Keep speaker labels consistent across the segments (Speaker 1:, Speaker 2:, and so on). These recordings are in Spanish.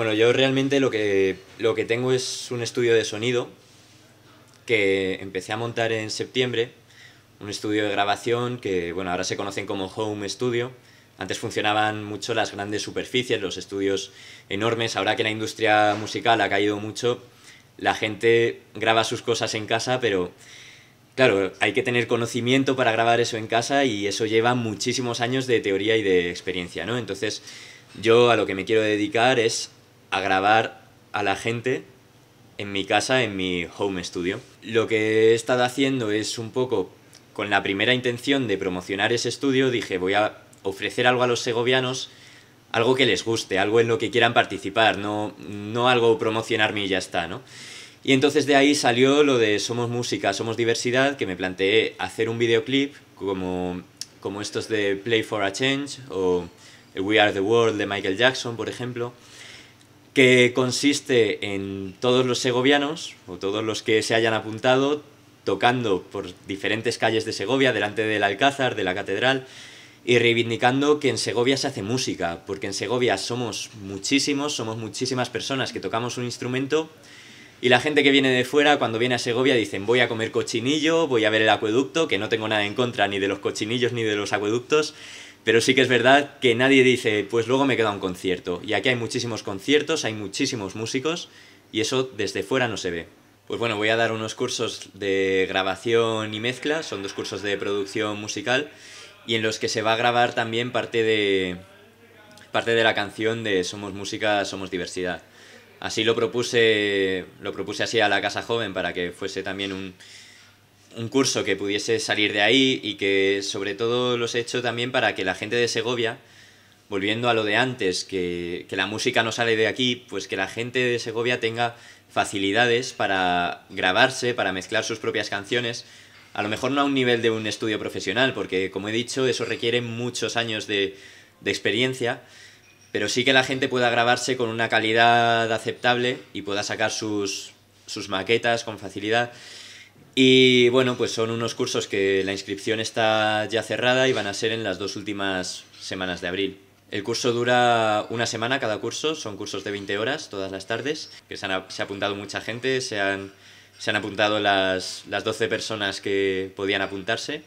Speaker 1: Bueno, yo realmente lo que, lo que tengo es un estudio de sonido que empecé a montar en septiembre, un estudio de grabación que bueno, ahora se conocen como Home Studio. Antes funcionaban mucho las grandes superficies, los estudios enormes. Ahora que la industria musical ha caído mucho, la gente graba sus cosas en casa, pero claro, hay que tener conocimiento para grabar eso en casa y eso lleva muchísimos años de teoría y de experiencia, ¿no? Entonces, yo a lo que me quiero dedicar es a grabar a la gente en mi casa, en mi home studio. Lo que he estado haciendo es un poco con la primera intención de promocionar ese estudio, dije voy a ofrecer algo a los segovianos, algo que les guste, algo en lo que quieran participar, no, no algo promocionarme y ya está, ¿no? Y entonces de ahí salió lo de Somos Música, Somos Diversidad, que me planteé hacer un videoclip como, como estos de Play for a Change o We Are the World de Michael Jackson, por ejemplo, que consiste en todos los segovianos, o todos los que se hayan apuntado, tocando por diferentes calles de Segovia, delante del Alcázar, de la Catedral, y reivindicando que en Segovia se hace música, porque en Segovia somos muchísimos, somos muchísimas personas que tocamos un instrumento, y la gente que viene de fuera, cuando viene a Segovia, dicen voy a comer cochinillo, voy a ver el acueducto, que no tengo nada en contra ni de los cochinillos ni de los acueductos, pero sí que es verdad que nadie dice, pues luego me queda un concierto. Y aquí hay muchísimos conciertos, hay muchísimos músicos y eso desde fuera no se ve. Pues bueno, voy a dar unos cursos de grabación y mezcla, son dos cursos de producción musical y en los que se va a grabar también parte de, parte de la canción de Somos Música, Somos Diversidad. Así lo propuse, lo propuse así a la Casa Joven para que fuese también un, un curso que pudiese salir de ahí y que sobre todo los he hecho también para que la gente de Segovia, volviendo a lo de antes, que, la música no sale de aquí, pues que la gente de Segovia tenga facilidades para grabarse, para mezclar sus propias canciones, a lo mejor no a un nivel de un estudio profesional, porque como he dicho, eso requiere muchos años de, de experiencia, pero sí que la gente pueda grabarse con una calidad aceptable y pueda sacar sus, sus maquetas con facilidad. Y bueno, pues son unos cursos que la inscripción está ya cerrada y van a ser en las dos últimas semanas de abril. El curso dura una semana cada curso, son cursos de 20 horas todas las tardes, que se, ha apuntado mucha gente, se han, apuntado las, las 12 personas que podían apuntarse,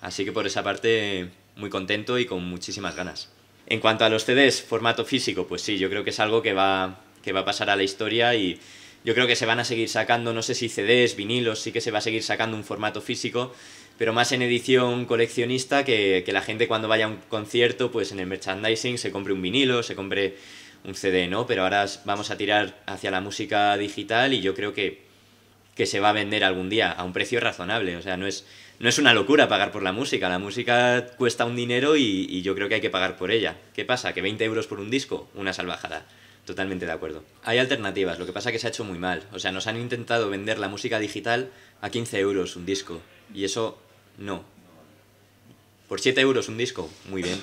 Speaker 1: así que por esa parte muy contento y con muchísimas ganas. En cuanto a los CDs, formato físico, pues sí, yo creo que es algo que va, que va a pasar a la historia y yo creo que se van a seguir sacando, no sé si CDs, vinilos, sí que se va a seguir sacando un formato físico, pero más en edición coleccionista que, la gente cuando vaya a un concierto, pues en el merchandising se compre un vinilo, se compre un CD, ¿no? Pero ahora vamos a tirar hacia la música digital y yo creo que, se va a vender algún día a un precio razonable, o sea, no es no es una locura pagar por la música. La música cuesta un dinero y, y, yo creo que hay que pagar por ella. ¿Qué pasa? ¿Que 20 euros por un disco? Una salvajada. Totalmente de acuerdo. Hay alternativas, lo que pasa que se ha hecho muy mal. O sea, nos han intentado vender la música digital a 15 euros un disco. Y eso no. Por 7 euros un disco, muy bien.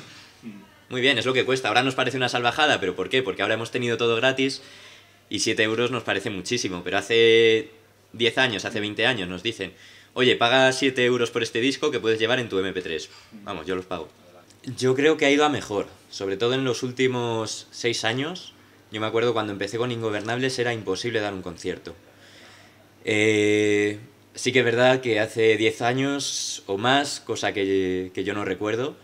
Speaker 1: Muy bien, es lo que cuesta. Ahora nos parece una salvajada, pero ¿por qué? Porque ahora hemos tenido todo gratis y 7 euros nos parece muchísimo. Pero hace 10 años, hace 20 años nos dicen, oye, paga 7 euros por este disco que puedes llevar en tu MP3. Vamos, yo los pago. Yo creo que ha ido a mejor, sobre todo en los últimos 6 años. Yo me acuerdo cuando empecé con Ingobernables era imposible dar un concierto. Eh, sí que es verdad que hace 10 años o más, cosa que, yo no recuerdo,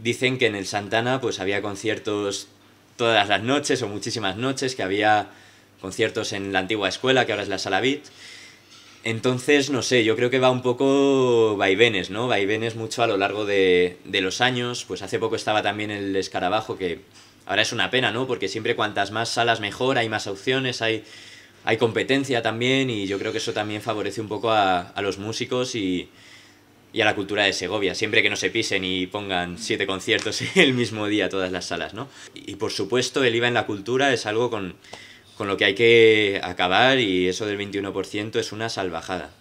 Speaker 1: dicen que en el Santana pues había conciertos todas las noches o muchísimas noches, que había conciertos en la antigua escuela, que ahora es la Sala Bit. Entonces, no sé, yo creo que va un poco vaivenes, ¿no? Vaivenes mucho a lo largo de, de los años. Pues hace poco estaba también el escarabajo que Ahora es una pena, ¿no? Porque siempre cuantas más salas mejor, hay más opciones, hay, hay competencia también y yo creo que eso también favorece un poco a, los músicos y, a la cultura de Segovia, siempre que no se pisen y pongan siete conciertos el mismo día todas las salas, ¿no? Y, por supuesto el IVA en la cultura es algo con, con lo que hay que acabar y eso del 21% es una salvajada.